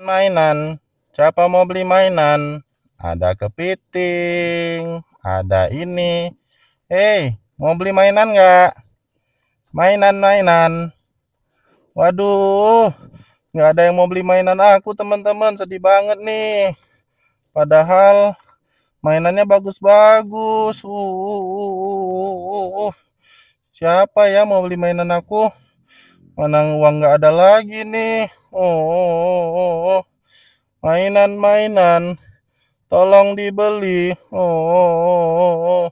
mainan. Siapa mau beli mainan? Ada kepiting, ada ini. Hei, mau beli mainan nggak? Mainan, mainan. Waduh, nggak ada yang mau beli mainan aku teman-teman. Sedih banget nih. Padahal mainannya bagus-bagus. Uh, uh, uh, uh, uh, uh. Siapa ya mau beli mainan aku? Mana uang nggak ada lagi nih. Oh, oh, oh, oh. Mainan-mainan. Tolong dibeli. Oh, oh, oh, oh.